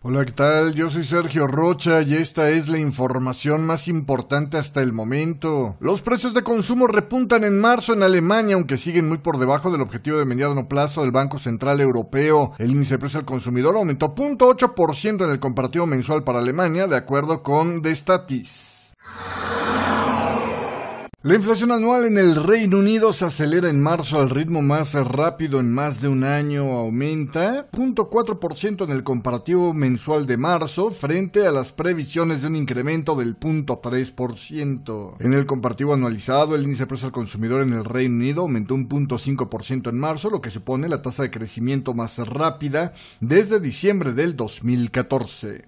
Hola, ¿qué tal? Yo soy Sergio Rocha y esta es la información más importante hasta el momento. Los precios de consumo repuntan en marzo en Alemania, aunque siguen muy por debajo del objetivo de mediano plazo del Banco Central Europeo. El índice de precios al consumidor aumentó 0.8% en el comparativo mensual para Alemania, de acuerdo con The la inflación anual en el Reino Unido se acelera en marzo al ritmo más rápido en más de un año, aumenta 0.4% en el comparativo mensual de marzo frente a las previsiones de un incremento del 0.3%. En el comparativo anualizado, el índice de precios al consumidor en el Reino Unido aumentó un 0.5% en marzo, lo que supone la tasa de crecimiento más rápida desde diciembre del 2014.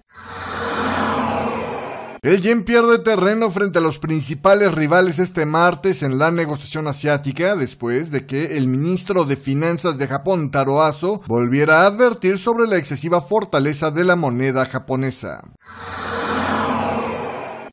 El yen pierde terreno frente a los principales rivales este martes en la negociación asiática después de que el ministro de Finanzas de Japón, Taro Aso, volviera a advertir sobre la excesiva fortaleza de la moneda japonesa.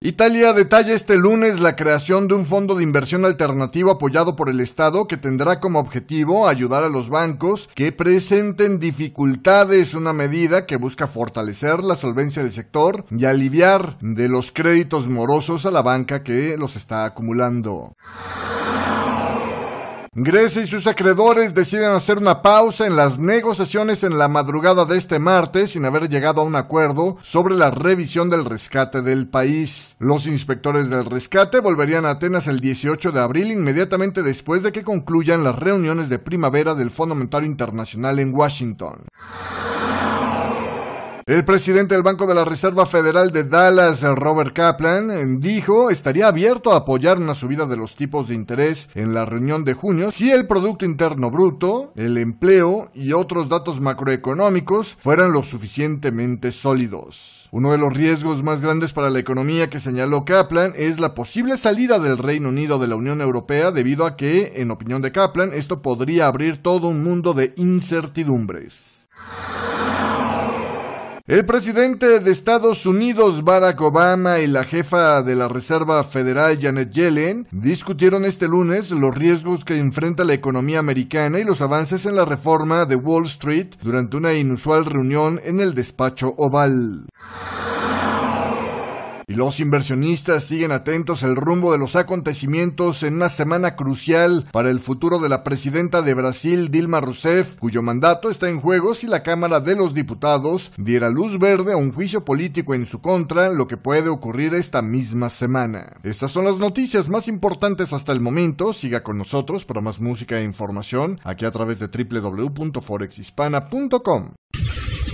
Italia detalla este lunes la creación de un fondo de inversión alternativo apoyado por el Estado que tendrá como objetivo ayudar a los bancos que presenten dificultades, una medida que busca fortalecer la solvencia del sector y aliviar de los créditos morosos a la banca que los está acumulando. Grecia y sus acreedores deciden hacer una pausa en las negociaciones en la madrugada de este martes sin haber llegado a un acuerdo sobre la revisión del rescate del país. Los inspectores del rescate volverían a Atenas el 18 de abril inmediatamente después de que concluyan las reuniones de primavera del Fondo Monetario Internacional en Washington. El presidente del Banco de la Reserva Federal de Dallas, Robert Kaplan, dijo estaría abierto a apoyar una subida de los tipos de interés en la reunión de junio si el Producto Interno Bruto, el empleo y otros datos macroeconómicos fueran lo suficientemente sólidos. Uno de los riesgos más grandes para la economía que señaló Kaplan es la posible salida del Reino Unido de la Unión Europea debido a que, en opinión de Kaplan, esto podría abrir todo un mundo de incertidumbres. El presidente de Estados Unidos Barack Obama y la jefa de la Reserva Federal Janet Yellen discutieron este lunes los riesgos que enfrenta la economía americana y los avances en la reforma de Wall Street durante una inusual reunión en el despacho oval y los inversionistas siguen atentos al rumbo de los acontecimientos en una semana crucial para el futuro de la presidenta de Brasil, Dilma Rousseff, cuyo mandato está en juego si la Cámara de los Diputados diera luz verde a un juicio político en su contra, lo que puede ocurrir esta misma semana. Estas son las noticias más importantes hasta el momento. Siga con nosotros para más música e información aquí a través de www.forexhispana.com.